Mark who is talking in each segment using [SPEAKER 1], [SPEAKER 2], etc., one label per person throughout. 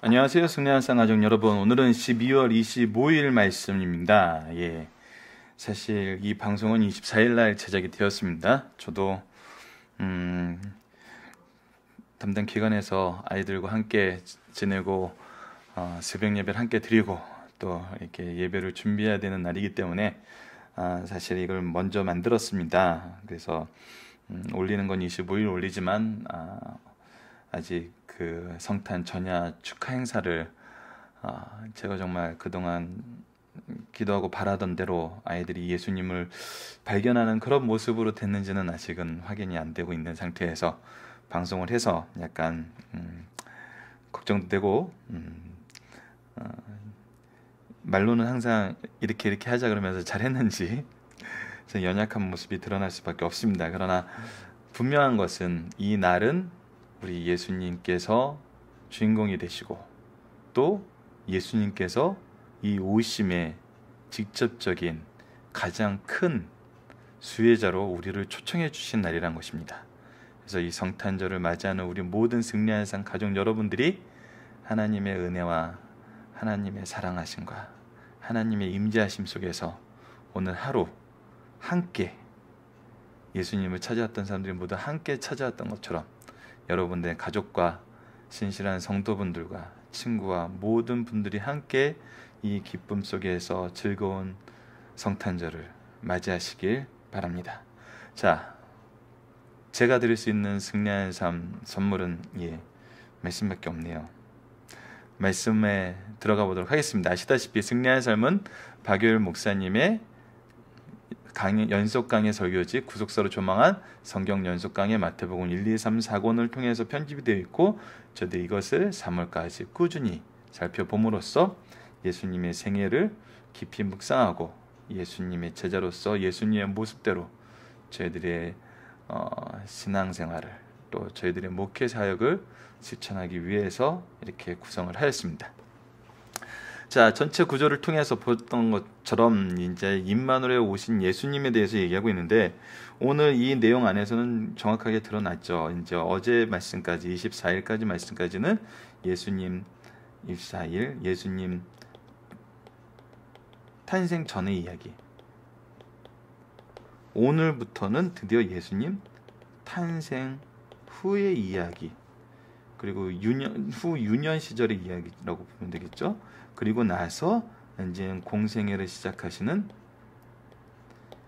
[SPEAKER 1] 안녕하세요. 승리한상 가족 여러분. 오늘은 12월 25일 말씀입니다. 예. 사실 이 방송은 24일 날 제작이 되었습니다. 저도 음, 담당 기관에서 아이들과 함께 지내고 어, 새벽 예배를 함께 드리고 또 이렇게 예배를 준비해야 되는 날이기 때문에 아, 사실 이걸 먼저 만들었습니다. 그래서 음, 올리는 건 25일 올리지만 아, 아직 그 성탄 전야 축하 행사를 아, 제가 정말 그동안 기도하고 바라던 대로 아이들이 예수님을 발견하는 그런 모습으로 됐는지는 아직은 확인이 안 되고 있는 상태에서 방송을 해서 약간 음, 걱정도 되고 음, 어, 말로는 항상 이렇게 이렇게 하자 그러면서 잘했는지 연약한 모습이 드러날 수밖에 없습니다. 그러나 분명한 것은 이 날은 우리 예수님께서 주인공이 되시고 또 예수님께서 이 오심의 직접적인 가장 큰 수혜자로 우리를 초청해 주신 날이란 것입니다. 그래서 이 성탄절을 맞이하는 우리 모든 승리하는 상 가족 여러분들이 하나님의 은혜와 하나님의 사랑하심과 하나님의 임재하심 속에서 오늘 하루 함께 예수님을 찾아왔던 사람들이 모두 함께 찾아왔던 것처럼 여러분들의 가족과 신실한 성도분들과 친구와 모든 분들이 함께 이 기쁨 속에서 즐거운 성탄절을 맞이하시길 바랍니다. 자, 제가 드릴 수 있는 승리한삶 선물은 예, 말씀밖에 없네요. 말씀에 들어가 보도록 하겠습니다. 아시다시피 승리한 삶은 박효 목사님의 강의, 연속 강의 설교지 구속사로 조망한 성경 연속 강의 마태복음 1, 2, 3, 4권을 통해서 편집이 되어 있고 저도 이것을 3월까지 꾸준히 살펴봄으로써 예수님의 생애를 깊이 묵상하고 예수님의 제자로서 예수님의 모습대로 저희들의 어, 신앙생활을 또 저희들의 목회 사역을 실천하기 위해서 이렇게 구성을 하였습니다. 자, 전체 구조를 통해서 보던 것처럼 이제 임마누엘에 오신 예수님에 대해서 얘기하고 있는데 오늘 이 내용 안에서는 정확하게 드러났죠. 이제 어제 말씀까지 24일까지 말씀까지는 예수님 24일 예수님 탄생 전의 이야기. 오늘부터는 드디어 예수님 탄생 후의 이야기. 그리고 유년 후 유년 시절의 이야기라고 보면 되겠죠. 그리고 나서 이제 공생애를 시작하시는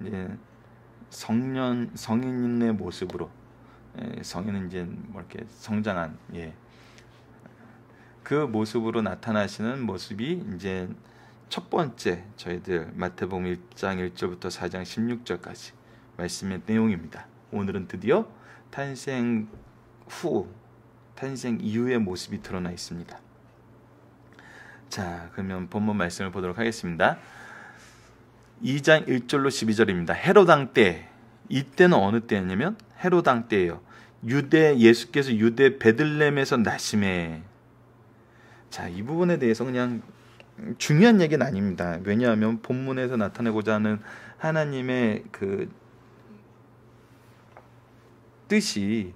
[SPEAKER 1] 이제 성년 성인의 모습으로 예, 성인은 이제 뭐 이렇게 성장한 예. 그 모습으로 나타나시는 모습이 이제 첫 번째 저희들 마태복음 1장 1절부터 4장 16절까지 말씀의 내용입니다. 오늘은 드디어 탄생 후 탄생 이후의 모습이 드러나 있습니다. 자, 그러면 본문 말씀을 보도록 하겠습니다. 2장 1절로 12절입니다. 헤로당 때, 이때는 어느 때냐면 헤로당 때예요. 유대 예수께서 유대 베들렘에서 나심에 자, 이 부분에 대해서 그냥 중요한 얘기는 아닙니다. 왜냐하면 본문에서 나타내고자 하는 하나님의 그 뜻이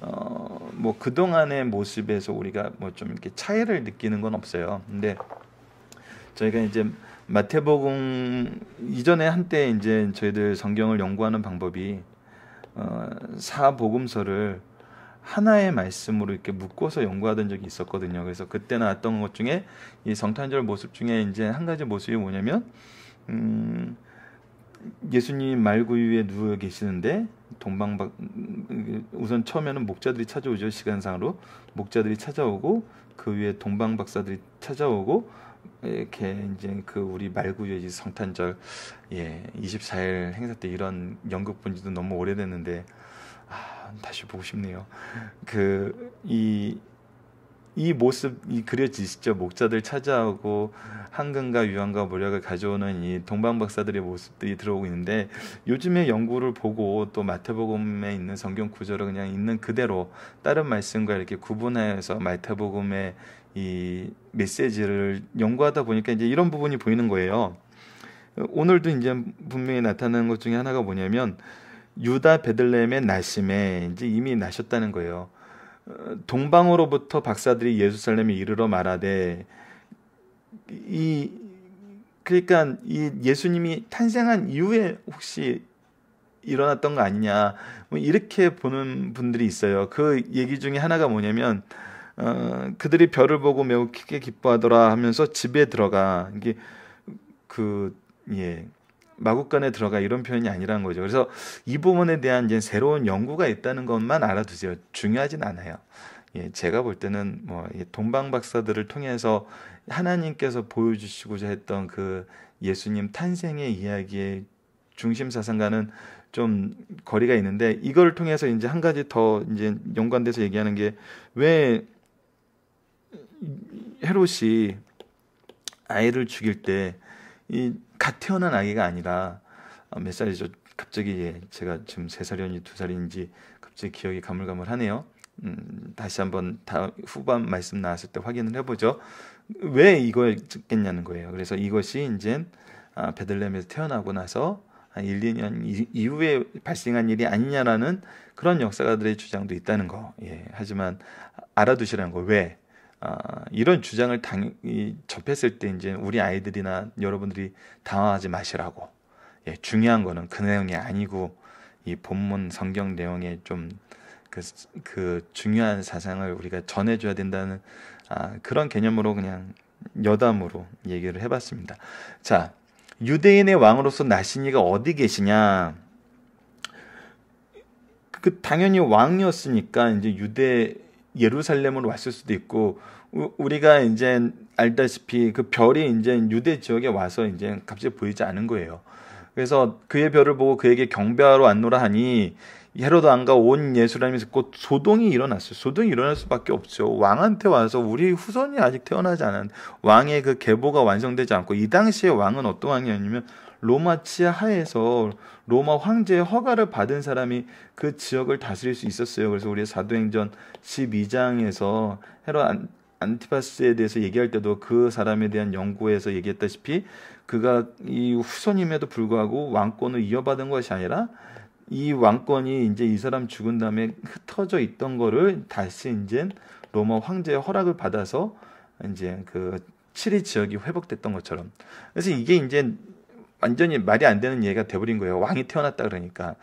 [SPEAKER 1] 어, 뭐 그동안의 모습에서 우리가 뭐 좀 이렇게 차이를 느끼는 건 없어요. 근데 저희가 이제 마태복음 이전에 한때 이제 저희들 성경을 연구하는 방법이 어, 사복음서를 하나의 말씀으로 이렇게 묶어서 연구하던 적이 있었거든요. 그래서 그때 나왔던 것 중에 이 성탄절 모습 중에 이제 한 가지 모습이 뭐냐면 음, 예수님 말구 위에 누워 계시는데 동방박 우선 처음에는 목자들이 찾아오죠 시간상으로 목자들이 찾아오고 그 위에 동방 박사들이 찾아오고 이렇게 이제 그 우리 말구유지 성탄절 예 24일 행사 때 이런 연극 본지도 너무 오래됐는데 아 다시 보고 싶네요 그이 이 모습이 그려지시죠. 목자들 찾아오고 황금과유황과 모략을 가져오는 이 동방 박사들의 모습들이 들어오고 있는데 요즘에 연구를 보고 또 마태복음에 있는 성경 구절을 그냥 있는 그대로 다른 말씀과 이렇게 구분하여서 마태복음의 이 메시지를 연구하다 보니까 이제 이런 부분이 보이는 거예요. 오늘도 이제 분명히 나타나는 것 중에 하나가 뭐냐면 유다 베들레헴의 나심에 이제 이미 나셨다는 거예요. 동방으로부터 박사들이 예수살렘에 이르러 말하되 이 그러니까 이 예수님이 탄생한 이후에 혹시 일어났던 거 아니냐 뭐 이렇게 보는 분들이 있어요. 그 얘기 중에 하나가 뭐냐면 어, 그들이 별을 보고 매우 크게 기뻐하더라 하면서 집에 들어가 이게 그예 마국간에 들어가 이런 표현이 아니라는 거죠. 그래서 이 부분에 대한 이제 새로운 연구가 있다는 것만 알아두세요. 중요하진 않아요. 예, 제가 볼 때는 뭐 동방 박사들을 통해서 하나님께서 보여주시고자 했던 그 예수님 탄생의 이야기의 중심 사상과는 좀 거리가 있는데 이걸 통해서 이제 한 가지 더 이제 연관돼서 얘기하는 게 왜 헤롯이 아이를 죽일 때이 갓 태어난 아기가 아니라 어, 몇 살이죠? 갑자기 제가 지금 세살인니두 살인지 갑자기 기억이 가물가물하네요. 음, 다시 한번 다 후반 말씀 나왔을 때 확인을 해보죠. 왜 이걸 찍겠냐는 거예요. 그래서 이것이 이제 아, 베들레헴에서 태어나고 나서 한 1, 2년 이후에 발생한 일이 아니냐라는 그런 역사가들의 주장도 있다는 거. 예, 하지만 알아두시라는 거. 왜? 아, 이런 주장을 당, 이, 접했을 때 이제 우리 아이들이나 여러분들이 당황하지 마시라고. 예, 중요한 거는 그 내용이 아니고 이 본문 성경 내용에 좀 그, 그 중요한 사상을 우리가 전해줘야 된다는 아, 그런 개념으로 그냥 여담으로 얘기를 해봤습니다. 자, 유대인의 왕으로서 나신이가 어디 계시냐? 그 당연히 왕이었으니까 이제 유대 예루살렘으로 왔을 수도 있고 우리가 이제 알다시피 그 별이 이제 유대 지역에 와서 이제 갑자기 보이지 않은 거예요. 그래서 그의 별을 보고 그에게 경배하러 왔노라 하니 헤로드 왕과 온예수라면이곧 소동이 일어났어요. 소동이 일어날 수밖에 없죠. 왕한테 와서 우리 후손이 아직 태어나지 않은 왕의 그 계보가 완성되지 않고 이 당시에 왕은 어떤 왕이었냐면 로마 치 하에서 로마 황제의 허가를 받은 사람이 그 지역을 다스릴 수 있었어요. 그래서 우리 사도행전 12장에서 헤로 안, 안티파스에 대해서 얘기할 때도 그 사람에 대한 연구에서 얘기했다시피 그가 이 후손임에도 불구하고 왕권을 이어받은 것이 아니라 이 왕권이 이제 이 사람 죽은 다음에 흩어져 있던 거를 다시 이제 로마 황제의 허락을 받아서 이제 그 치리 지역이 회복됐던 것처럼 그래서 이게 이제 완전히 말이 안 되는 얘기가 돼버린 거예요. 왕이 태어났다 그러니까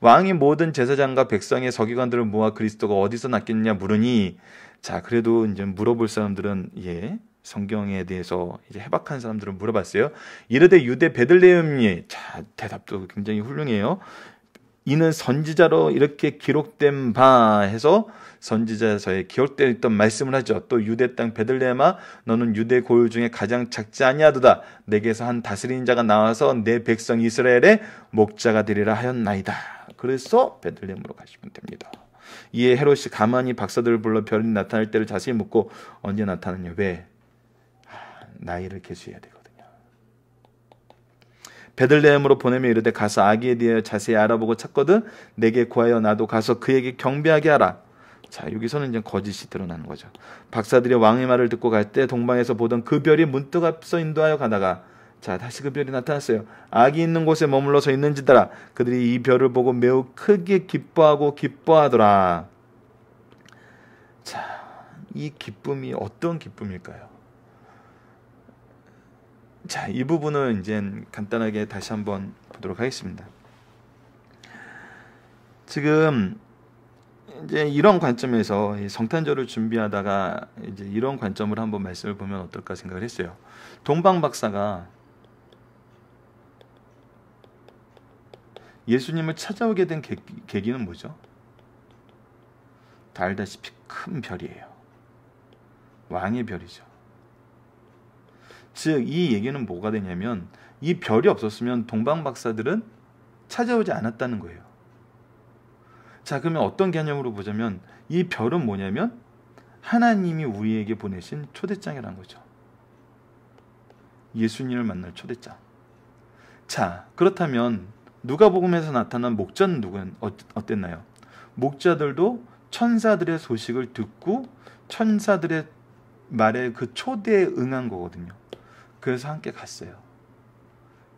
[SPEAKER 1] 왕이 모든 제사장과 백성의 서기관들을 모아 그리스도가 어디서 낳겠느냐 물으니 자 그래도 이제 물어볼 사람들은 예 성경에 대해서 이제 해박한 사람들은 물어봤어요. 이르되 유대 베들레헴이 자 대답도 굉장히 훌륭해요. 이는 선지자로 이렇게 기록된 바 해서 선지자서에 기억되어 있던 말씀을 하죠. 또 유대 땅베들레마 너는 유대 고유 중에 가장 작지 아니하도다. 내게서 한 다스리는 자가 나와서 내 백성 이스라엘의 목자가 되리라 하였나이다. 그래서 베들레헴으로 가시면 됩니다. 이에 헤롯이 가만히 박사들을 불러 별이 나타날 때를 자세히 묻고 언제 나타나냐 왜 아, 나이를 계수해야 되거든요. 베들레헴으로 보내며 이르되 가서 아기에 대하여 자세히 알아보고 찾거든 내게 구하여 나도 가서 그에게 경배하게 하라. 자, 여기서는 이제 거짓이 드러나는 거죠. 박사들이 왕의 말을 듣고 갈 때 동방에서 보던 그 별이 문득 앞서 인도하여 가다가 자, 다시 그 별이 나타났어요. 악이 있는 곳에 머물러서 있는지따라 그들이 이 별을 보고 매우 크게 기뻐하고 기뻐하더라. 자, 이 기쁨이 어떤 기쁨일까요? 자, 이 부분을 이제 간단하게 다시 한번 보도록 하겠습니다. 지금 이제 이런 관점에서 성탄절을 준비하다가 이제 이런 관점을 한번 말씀을 보면 어떨까 생각을 했어요. 동방 박사가 예수님을 찾아오게 된 계기, 는 뭐죠? 다 알다시피 큰 별이에요. 왕의 별이죠. 즉, 이 얘기는 뭐가 되냐면, 이 별이 없었으면 동방 박사들은 찾아오지 않았다는 거예요. 자, 그러면 어떤 개념으로 보자면 이 별은 뭐냐면 하나님이 우리에게 보내신 초대장이란 거죠. 예수님을 만날 초대장. 자, 그렇다면 누가복음에서 나타난 목자는 누군 어, 어땠나요? 목자들도 천사들의 소식을 듣고 천사들의 말에 그 초대에 응한 거거든요. 그래서 함께 갔어요.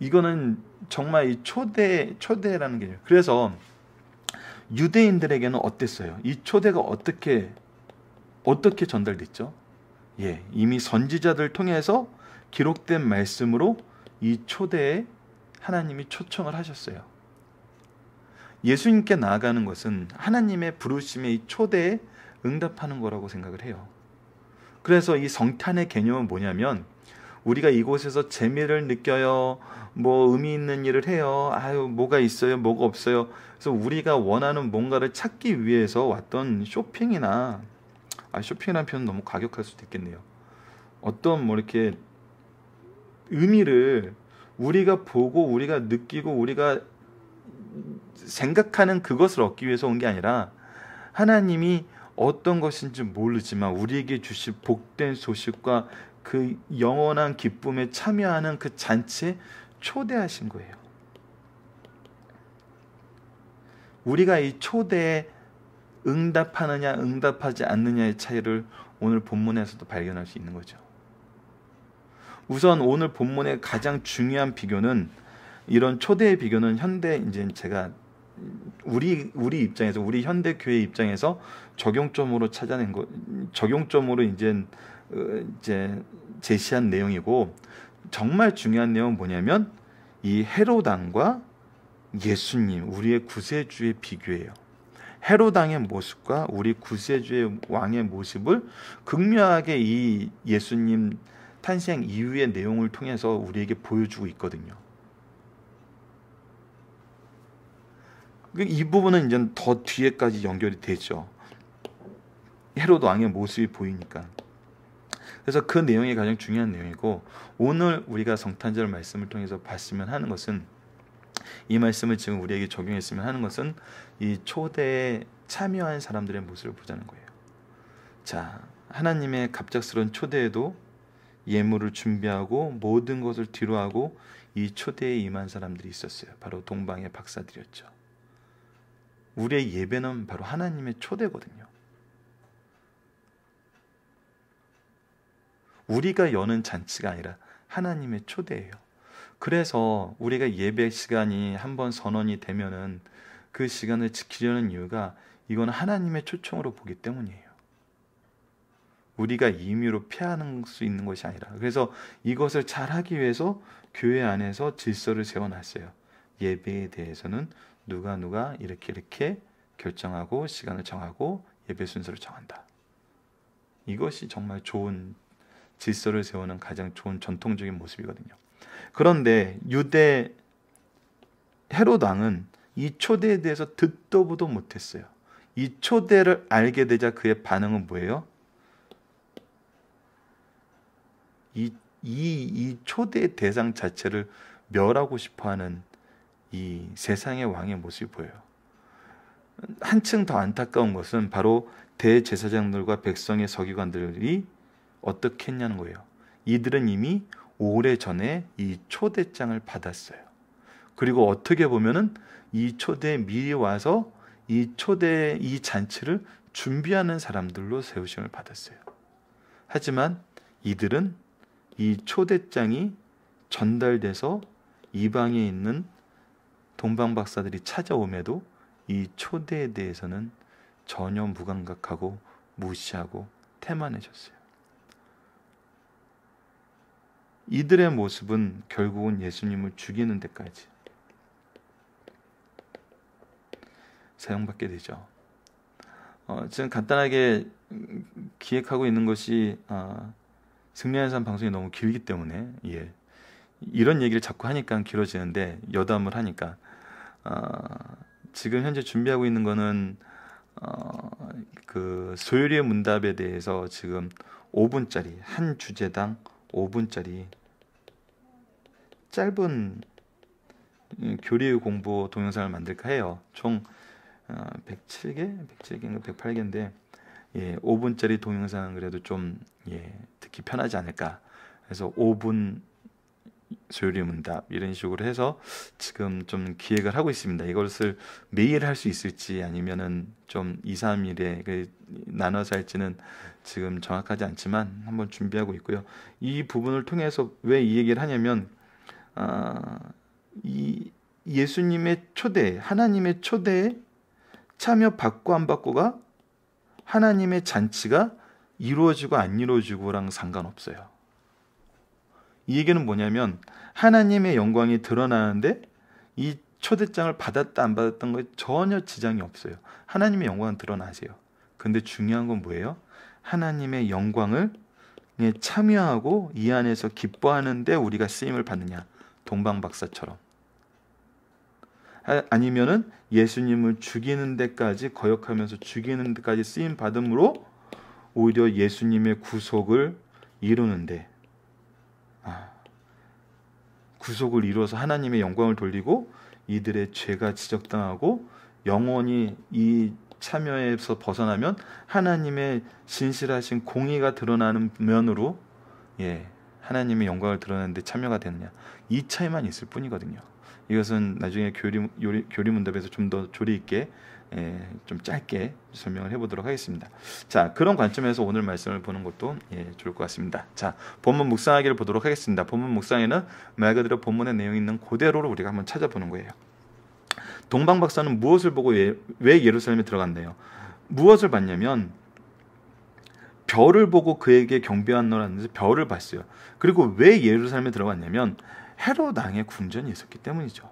[SPEAKER 1] 이거는 정말 이 초대 초대라는 개념. 그래서 유대인들에게는 어땠어요? 이 초대가 어떻게 어떻게 전달됐죠? 예, 이미 선지자들 통해서 기록된 말씀으로 이 초대에 하나님이 초청을 하셨어요. 예수님께 나아가는 것은 하나님의 부르심의 이 초대에 응답하는 거라고 생각을 해요. 그래서 이 성탄의 개념은 뭐냐면 우리가 이곳에서 재미를 느껴요. 뭐 의미 있는 일을 해요. 아유, 뭐가 있어요. 뭐가 없어요. 그래서 우리가 원하는 뭔가를 찾기 위해서 왔던 쇼핑이나 아, 쇼핑이라는 표현 너무 과격할 수도 있겠네요. 어떤 뭐 이렇게 의미를 우리가 보고 우리가 느끼고 우리가 생각하는 그것을 얻기 위해서 온 게 아니라 하나님이 어떤 것인지 모르지만 우리에게 주실 복된 소식과 그 영원한 기쁨에 참여하는 그 잔치에 초대하신 거예요. 우리가 이 초대에 응답하느냐 응답하지 않느냐의 차이를 오늘 본문에서도 발견할 수 있는 거죠. 우선 오늘 본문의 가장 중요한 비교는 이런 초대의 비교는 현대 이제 제가 우리 우리 입장에서 우리 현대 교회 입장에서 적용점으로 찾아낸 거 적용점으로 이제 어, 이제 제시한 내용이고 정말 중요한 내용은 뭐냐면 이 헤로당과 예수님 우리의 구세주의 비교예요. 헤로당의 모습과 우리 구세주의 왕의 모습을 극명하게 이 예수님 탄생 이후의 내용을 통해서 우리에게 보여주고 있거든요. 그러니까 이 부분은 이제 더 뒤에까지 연결이 되죠. 헤로도 왕의 모습이 보이니까. 그래서 그 내용이 가장 중요한 내용이고 오늘 우리가 성탄절 말씀을 통해서 봤으면 하는 것은 이 말씀을 지금 우리에게 적용했으면 하는 것은 이 초대에 참여한 사람들의 모습을 보자는 거예요. 자, 하나님의 갑작스러운 초대에도 예물을 준비하고 모든 것을 뒤로하고 이 초대에 임한 사람들이 있었어요. 바로 동방의 박사들이었죠. 우리의 예배는 바로 하나님의 초대거든요. 우리가 여는 잔치가 아니라 하나님의 초대예요. 그래서 우리가 예배 시간이 한번 선언이 되면은 그 시간을 지키려는 이유가 이건 하나님의 초청으로 보기 때문이에요. 우리가 임의로 피하는 수 있는 것이 아니라. 그래서 이것을 잘하기 위해서 교회 안에서 질서를 세워놨어요. 예배에 대해서는 누가 누가 이렇게 이렇게 결정하고 시간을 정하고 예배 순서를 정한다. 이것이 정말 좋은 질서를 세우는 가장 좋은 전통적인 모습이거든요. 그런데 유대 헤로당은이 초대에 대해서 듣도 보도 못했어요. 이 초대를 알게 되자 그의 반응은 뭐예요? 이, 이, 이 초대 대상 자체를 멸하고 싶어하는 이 세상의 왕의 모습이 보여요. 한층 더 안타까운 것은 바로 대제사장들과 백성의 서기관들이 어떻게 했냐는 거예요. 이들은 이미 오래 전에 이 초대장을 받았어요. 그리고 어떻게 보면은 이 초대에 미리 와서 이 초대 이 잔치를 준비하는 사람들로 세우심을 받았어요. 하지만 이들은 이 초대장이 전달돼서 이방에 있는 동방 박사들이 찾아오에도이 초대에 대해서는 전혀 무감각하고 무시하고 태만해졌어요. 이들의 모습은 결국은 예수님을 죽이는 데까지 사용받게 되죠. 어, 지금 간단하게 기획하고 있는 것이 어, 승리하는 방송이 너무 길기 때문에 예. 이런 얘기를 자꾸 하니까 길어지는데 여담을 하니까 어, 지금 현재 준비하고 있는 거는 어, 그소율의 문답에 대해서 지금 5분짜리 한 주제당 5분짜리 짧은 음, 교리 공부 동영상을 만들까 해요. 총 107개, 어, 107개인가 108개인데 예, 5분짜리 동영상 은 그래도 좀 예, 듣기 편하지 않을까. 그래서 5분 조율이 문답 이런 식으로 해서 지금 좀 기획을 하고 있습니다. 이것을 매일 할 수 있을지 아니면은 좀 2, 3일에 그 나눠서 할지는 지금 정확하지 않지만 한번 준비하고 있고요. 이 부분을 통해서 왜 이 얘기를 하냐면 아, 이 예수님의 초대, 하나님의 초대에 참여 받고 안 받고가 하나님의 잔치가 이루어지고 안 이루어지고랑 상관없어요. 이 얘기는 뭐냐면 하나님의 영광이 드러나는데 이 초대장을 받았다 안 받았던 거에 전혀 지장이 없어요. 하나님의 영광은 드러나세요. 근데 중요한 건 뭐예요? 하나님의 영광을 예, 참여하고 이 안에서 기뻐하는데 우리가 쓰임을 받느냐. 동방박사처럼. 아, 아니면은 예수님을 죽이는 데까지 거역하면서 죽이는 데까지 쓰임 받음으로 오히려 예수님의 구속을 이루는데 아, 구속을 이루어서 하나님의 영광을 돌리고 이들의 죄가 지적당하고 영원히 이 참여에서 벗어나면 하나님의 진실하신 공의가 드러나는 면으로 예, 하나님의 영광을 드러내는데 참여가 되느냐 이 차이만 있을 뿐이거든요. 이것은 나중에 교리, 교리, 교리 문답에서 좀 더 조리 있게 예, 좀 짧게 설명을 해보도록 하겠습니다. 자, 그런 관점에서 오늘 말씀을 보는 것도 예, 좋을 것 같습니다. 자, 본문 묵상하기를 보도록 하겠습니다. 본문 묵상에는 말 그대로 본문의 내용이 있는 그대로를 우리가 한번 찾아보는 거예요. 동방 박사는 무엇을 보고 예, 왜 예루살렘에 들어갔네요? 무엇을 봤냐면 별을 보고 그에게 경배한노라는 별을 봤어요. 그리고 왜 예루살렘에 들어갔냐면 헤로당의 궁전이 있었기 때문이죠.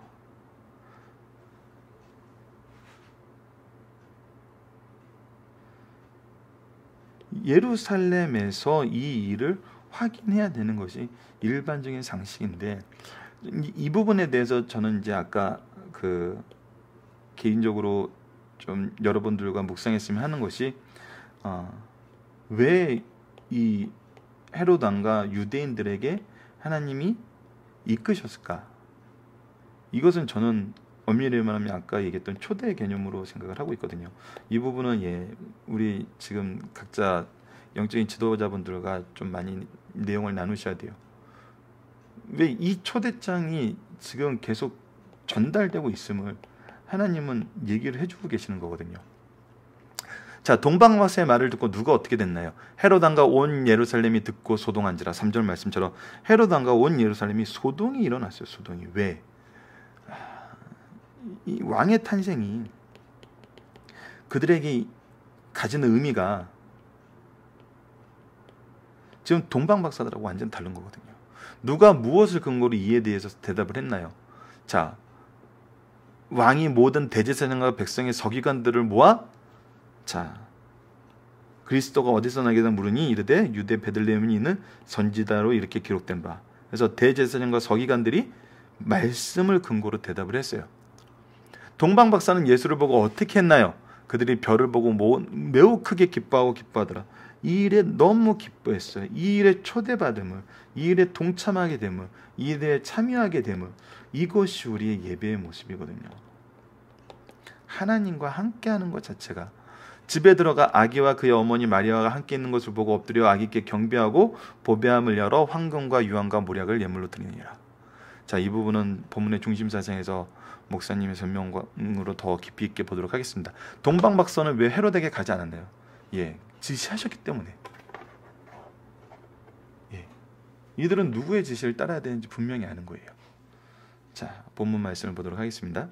[SPEAKER 1] 예루살렘에서 이 일을 확인해야 되는 것이 일반적인 상식인데 이 부분에 대해서 저는 이제 아까 그 개인적으로 좀 여러분들과 묵상했으면 하는 것이 어, 왜이 헤로당과 유대인들에게 하나님이 이끄셨을까? 이것은 저는 엄밀히 말하면 아까 얘기했던 초대 개념으로 생각을 하고 있거든요. 이 부분은 예, 우리 지금 각자 영적인 지도자분들과 좀 많이 내용을 나누셔야 돼요. 왜 이 초대장이 지금 계속 전달되고 있음을 하나님은 얘기를 해주고 계시는 거거든요. 자, 동방화세의 말을 듣고 누가 어떻게 됐나요? 헤로당과 온 예루살렘이 듣고 소동한지라 3절 말씀처럼 헤로당과 온 예루살렘이 소동이 일어났어요. 소동이 왜? 이 왕의 탄생이 그들에게 가지는 의미가 지금 동방 박사들하고 완전 다른 거거든요. 누가 무엇을 근거로 이에 대해서 대답을 했나요? 자, 왕이 모든 대제사장과 백성의 서기관들을 모아 자 그리스도가 어디서 나게다 물으니 이르되 유대 베들레헴이 있는 선지자로 이렇게 기록된 바. 그래서 대제사장과 서기관들이 말씀을 근거로 대답을 했어요. 동방 박사는 예수를 보고 어떻게 했나요? 그들이 별을 보고 매우 크게 기뻐하고 기뻐하더라. 이 일에 너무 기뻐했어요. 이 일에 초대받음을, 이 일에 동참하게 됨을, 이 일에 참여하게 됨을. 이것이 우리의 예배의 모습이거든요. 하나님과 함께하는 것 자체가 집에 들어가 아기와 그의 어머니 마리아가 함께 있는 것을 보고 엎드려 아기께 경배하고 보배함을 열어 황금과 유황과 모략을 예물로 드리니라. 자, 이 부분은 본문의 중심 사상에서 목사님의 설명으로 더 깊이 있게 보도록 하겠습니다. 동방 박사는 왜헤롯에 가지 않았나요? 예, 지시하셨기 때문에. 예, 이들은 누구의 지시를 따라야 되는지 분명히 아는 거예요. 자, 본문 말씀을 보도록 하겠습니다.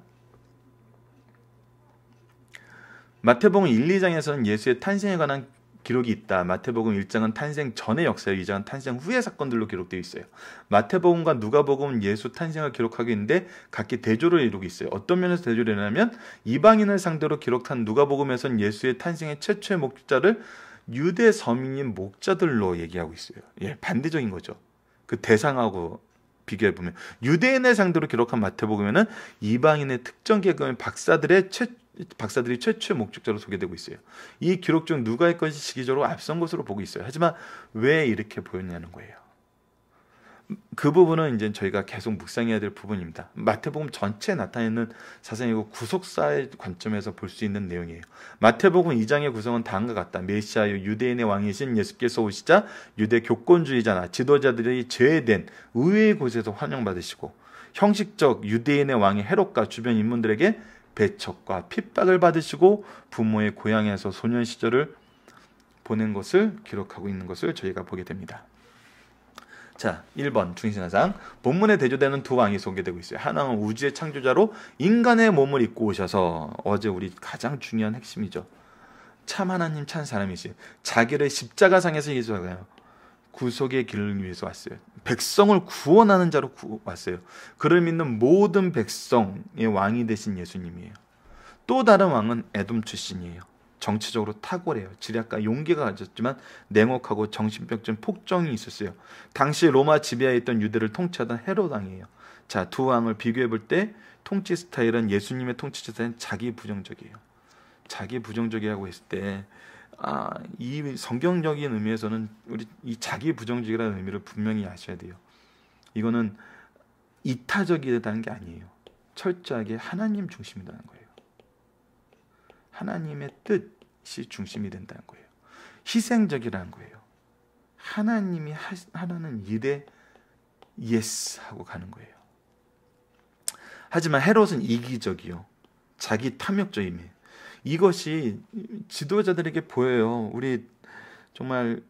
[SPEAKER 1] 마태복음 1, 2장에서는 예수의 탄생에 관한 기록이 있다. 마태복음 1장은 탄생 전의 역사요. 2장은 탄생 후의 사건들로 기록되어 있어요. 마태복음과 누가복음은 예수 탄생을 기록하기 있는데 각기 대조를 이루고 있어요. 어떤 면에서 대조를 이루냐면 이방인을 상대로 기록한 누가복음에선 예수의 탄생의 최초의 목자를 유대 서민인 목자들로 얘기하고 있어요. 예, 반대적인 거죠. 그 대상하고 비교해 보면 유대인을 상대로 기록한 마태복음에는 이방인의 특정 계급인 박사들의 최, 초 박사들이 최초의 목적자로 소개되고 있어요. 이 기록 중누가할 것이 시기적으로 앞선 것으로 보고 있어요. 하지만 왜 이렇게 보였냐는 거예요. 그 부분은 이제 저희가 계속 묵상해야 될 부분입니다. 마태복음 전체에 나타내는 사상이고 구속사의 관점에서 볼 수 있는 내용이에요. 마태복음 2장의 구성은 다음과 같다. 메시아여 유대인의 왕이신 예수께서 오시자 유대 교권주의자나 지도자들이 제외된 의외의 곳에서 환영받으시고 형식적 유대인의 왕의 헤롭과 주변 인문들에게 배척과 핍박을 받으시고 부모의 고향에서 소년 시절을 보낸 것을 기록하고 있는 것을 저희가 보게 됩니다. 자, 1번 중신사상 본문에 대조되는 두 왕이 소개되고 있어요. 하나는 우주의 창조자로 인간의 몸을 입고 오셔서 어제 우리 가장 중요한 핵심이죠. 참 하나님 찬 사람이신 자기를 십자가상에서 예수하요 구속의 길을 위해서 왔어요. 백성을 구원하는 자로 구, 왔어요. 그를 믿는 모든 백성의 왕이 되신 예수님이에요. 또 다른 왕은 에돔 출신이에요. 정치적으로 탁월해요. 지략과 용기가 가졌지만 냉혹하고 정신병적인 폭정이 있었어요. 당시 로마 지배하에 있던 유대를 통치하던 헤로당이에요 자, 두 왕을 비교해 볼 때 통치 스타일은 예수님의 통치 스타일은 자기 부정적이에요. 자기 부정적이라고 했을 때 아, 이 성경적인 의미에서는 우리 이 자기 부정직이라는 의미를 분명히 아셔야 돼요. 이거는 이타적이라는 게 아니에요. 철저하게 하나님 중심이라는 거예요. 하나님의 뜻이 중심이 된다는 거예요. 희생적이라는 거예요. 하나님이 하라는 일에 예스 하고 가는 거예요. 하지만 헤롯은 이기적이요. 자기 탐욕적이며 이것이 지도자들에게 보여요. 우리 정말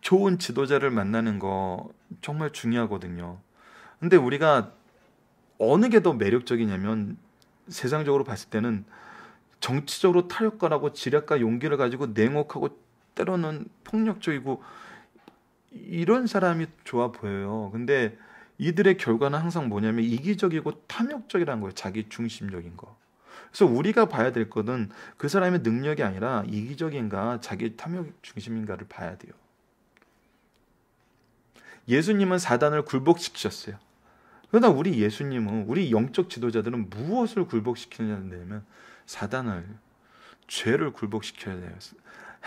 [SPEAKER 1] 좋은 지도자를 만나는 거 정말 중요하거든요. 근데 우리가 어느 게 더 매력적이냐면 세상적으로 봤을 때는 정치적으로 타협가라고 지략과 용기를 가지고 냉혹하고 때로는 폭력적이고 이런 사람이 좋아 보여요. 근데 이들의 결과는 항상 뭐냐면 이기적이고 탐욕적이라는 거예요. 자기 중심적인 거. 그래서 우리가 봐야 될 것은 그 사람의 능력이 아니라 이기적인가 자기 탐욕 중심인가를 봐야 돼요. 예수님은 사단을 굴복시키셨어요. 그러나 우리 예수님은 우리 영적 지도자들은 무엇을 굴복시키냐면 사단을 죄를 굴복시켜야 돼요.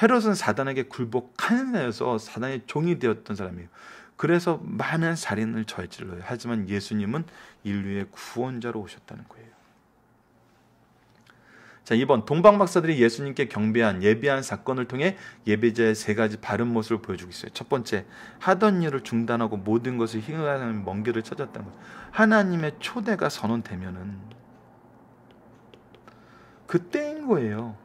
[SPEAKER 1] 헤롯은 사단에게 굴복한 자서 사단의 종이 되었던 사람이에요. 그래서 많은 살인을 저질러요. 하지만 예수님은 인류의 구원자로 오셨다는 거예요. 자, 2번 동방 박사들이 예수님께 경배한 예비한 사건을 통해 예배자의 세 가지 바른 모습을 보여주고 있어요. 첫 번째, 하던 일을 중단하고 모든 것을 희망하는 먼 길을 찾았다는 것. 하나님의 초대가 선언되면은 그때인 거예요.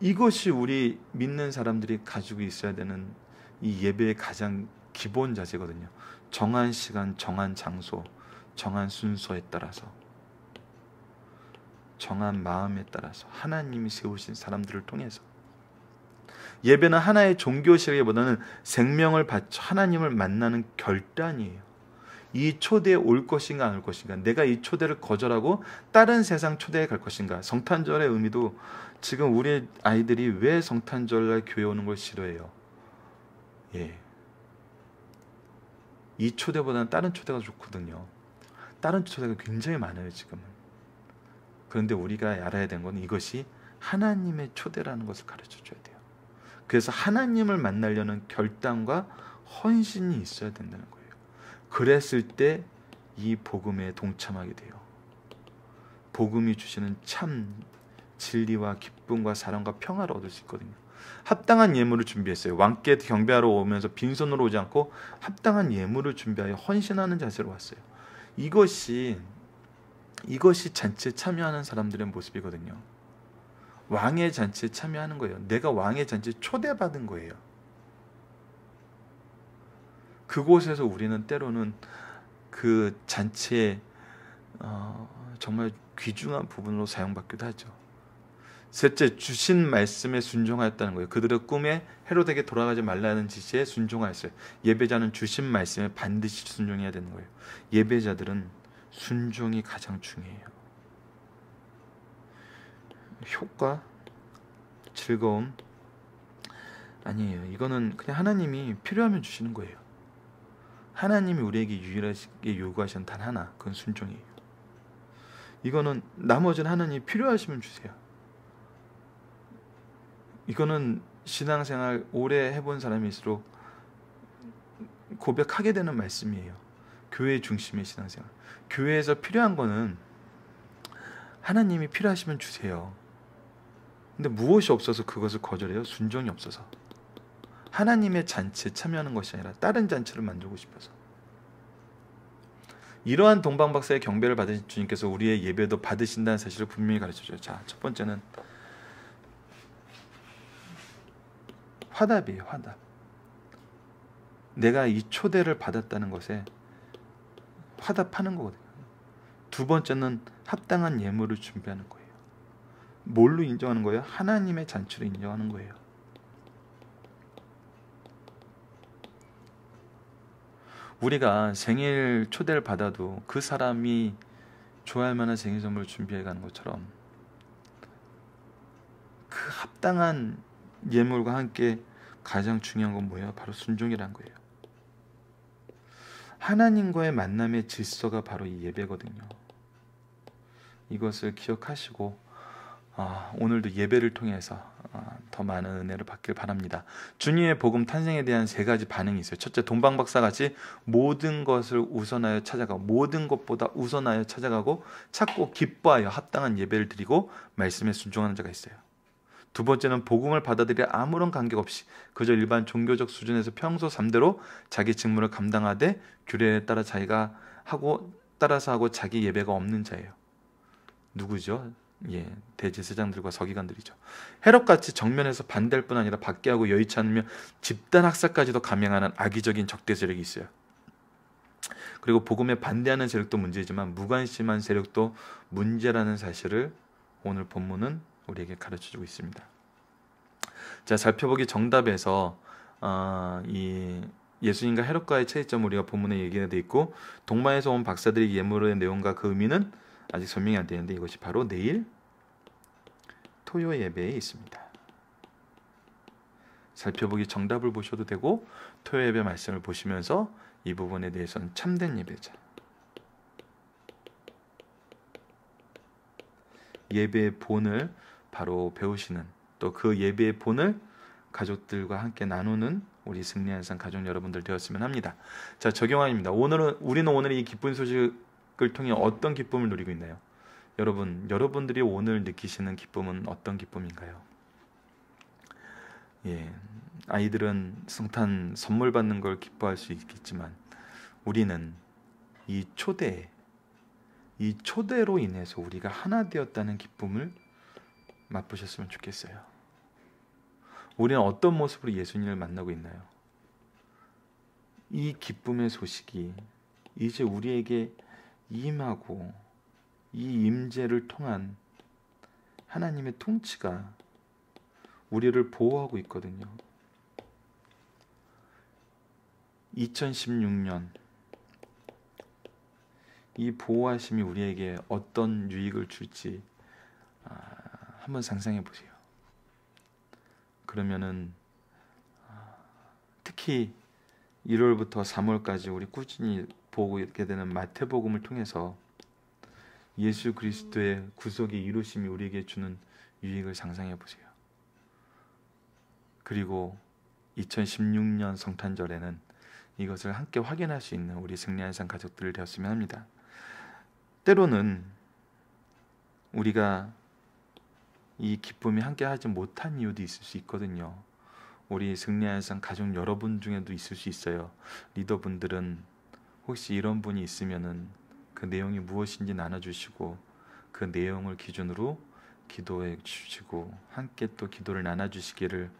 [SPEAKER 1] 이것이 우리 믿는 사람들이 가지고 있어야 되는 이 예배의 가장 기본 자세거든요. 정한 시간, 정한 장소, 정한 순서에 따라서 정한 마음에 따라서 하나님이 세우신 사람들을 통해서 예배는 하나의 종교시라기보다는 생명을 바쳐 하나님을 만나는 결단이에요. 이 초대에 올 것인가 안 올 것인가 내가 이 초대를 거절하고 다른 세상 초대에 갈 것인가 성탄절의 의미도 지금 우리 아이들이 왜 성탄절날 교회 오는 걸 싫어해요 예. 이 초대보다는 다른 초대가 좋거든요 다른 초대가 굉장히 많아요 지금은 그런데 우리가 알아야 되는 건 이것이 하나님의 초대라는 것을 가르쳐 줘야 돼요. 그래서 하나님을 만나려는 결단과 헌신이 있어야 된다는 거예요. 그랬을 때 이 복음에 동참하게 돼요. 복음이 주시는 참 진리와 기쁨과 사랑과 평화를 얻을 수 있거든요. 합당한 예물을 준비했어요. 왕께 경배하러 오면서 빈손으로 오지 않고 합당한 예물을 준비하여 헌신하는 자세로 왔어요. 이것이 이것이 잔치에 참여하는 사람들의 모습이거든요. 왕의 잔치에 참여하는 거예요. 내가 왕의 잔치에 초대받은 거예요. 그곳에서 우리는 때로는 그 잔치에 어, 정말 귀중한 부분으로 사용받기도 하죠. 셋째, 주신 말씀에 순종하였다는 거예요. 그들의 꿈에 헤로에게 돌아가지 말라는 지시에 순종하였어요. 예배자는 주신 말씀에 반드시 순종해야 되는 거예요. 예배자들은 순종이 가장 중요해요. 효과, 즐거움 아니에요. 이거는 그냥 하나님이 필요하면 주시는 거예요. 하나님이 우리에게 유일하게 요구하신 단 하나, 그건 순종이에요. 이거는 나머지는 하나님이 필요하시면 주세요. 이거는 신앙생활 오래 해본 사람일수록 고백하게 되는 말씀이에요. 교회 중심의 신앙생활. 교회에서 필요한 거는 하나님이 필요하시면 주세요. 근데 무엇이 없어서 그것을 거절해요? 순종이 없어서. 하나님의 잔치에 참여하는 것이 아니라 다른 잔치를 만들고 싶어서. 이러한 동방박사의 경배를 받으신 주님께서 우리의 예배도 받으신다는 사실을 분명히 가르쳐줘요. 자, 첫 번째는 화답이에요. 화답. 내가 이 초대를 받았다는 것에 화답하는 거거든요. 두 번째는 합당한 예물을 준비하는 거예요. 뭘로 인정하는 거예요? 하나님의 잔치로 인정하는 거예요. 우리가 생일 초대를 받아도 그 사람이 좋아할 만한 생일 선물을 준비해 가는 것처럼 그 합당한 예물과 함께 가장 중요한 건 뭐예요? 바로 순종이란 거예요. 하나님과의 만남의 질서가 바로 이 예배거든요. 이것을 기억하시고 아, 오늘도 예배를 통해서 아, 더 많은 은혜를 받길 바랍니다. 주님의 복음 탄생에 대한 세 가지 반응이 있어요. 첫째, 동방박사같이 모든 것을 우선하여 찾아가고 모든 것보다 우선하여 찾아가고 찾고 기뻐하여 합당한 예배를 드리고 말씀에 순종하는 자가 있어요. 두 번째는 복음을 받아들여 아무런 관계 없이 그저 일반 종교적 수준에서 평소 삼대로 자기 직무를 감당하되 규례에 따라 자기가 하고 따라서 하고 자기 예배가 없는 자예요. 누구죠? 예, 대제사장들과 서기관들이죠. 헤롯같이 정면에서 반대할 뿐 아니라 밖에하고 여의치 않으며 집단 학살까지도 감행하는 악의적인 적대 세력이 있어요. 그리고 복음에 반대하는 세력도 문제지만 무관심한 세력도 문제라는 사실을 오늘 본문은 우리에게 가르쳐주고 있습니다. 자 살펴보기 정답에서 어, 이 예수님과 헤롯과의 차이점 우리가 본문에 얘기가 돼 있고 동마에서 온 박사들이 예물의 내용과 그 의미는 아직 설명이 안 되는데 이것이 바로 내일 토요 예배에 있습니다. 살펴보기 정답을 보셔도 되고 토요 예배 말씀을 보시면서 이 부분에 대해서는 참된 예배자 예배의 본을 바로 배우시는 또 그 예배의 본을 가족들과 함께 나누는 우리 승리한 상 가족 여러분들 되었으면 합니다. 자, 적용환입니다. 오늘은 우리는 오늘 이 기쁜 소식을 통해 어떤 기쁨을 누리고 있나요? 여러분, 여러분들이 오늘 느끼시는 기쁨은 어떤 기쁨인가요? 예. 아이들은 성탄 선물 받는 걸 기뻐할 수 있겠지만 우리는 이 초대에 이 초대로 인해서 우리가 하나 되었다는 기쁨을 맛보셨으면 좋겠어요. 우리는 어떤 모습으로 예수님을 만나고 있나요? 이 기쁨의 소식이 이제 우리에게 임하고 이 임재를 통한 하나님의 통치가 우리를 보호하고 있거든요. 2016년 이 보호하심이 우리에게 어떤 유익을 줄지 아, 한번 상상해 보세요. 그러면은 아, 특히 1월부터 3월까지 우리 꾸준히 보고 있게 되는 마태복음을 통해서 예수 그리스도의 구속의 이루심이 우리에게 주는 유익을 상상해 보세요. 그리고 2016년 성탄절에는 이것을 함께 확인할 수 있는 우리 승리한 상 가족들을 되었으면 합니다. 때로는 우리가 이 기쁨이 함께 하지 못한 이유도 있을 수 있거든요. 우리 승리하는 가족 여러분 중에도 있을 수 있어요. 리더분들은 혹시 이런 분이 있으면그 내용이 무엇인지 나눠주시고 그 내용을 기준으로 기도해 주시고 함께 또 기도를 나눠주시기를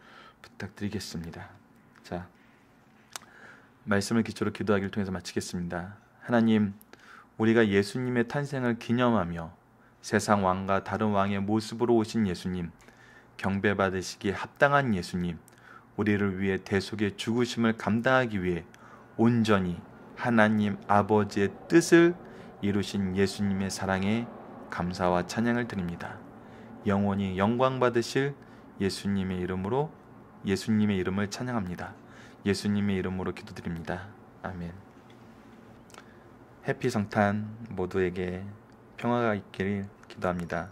[SPEAKER 1] 부탁드리겠습니다. 자 말씀을 기초로 기도하기를 통해서 마치겠습니다. 하나님 우리가 예수님의 탄생을 기념하며 세상 왕과 다른 왕의 모습으로 오신 예수님, 경배받으시기에 합당한 예수님, 우리를 위해 대속의 죽으심을 감당하기 위해 온전히 하나님 아버지의 뜻을 이루신 예수님의 사랑에 감사와 찬양을 드립니다. 영원히 영광 받으실 예수님의 이름으로 예수님의 이름을 찬양합니다. 예수님의 이름으로 기도드립니다. 아멘. 해피 성탄 모두에게 평화가 있기를 기도합니다.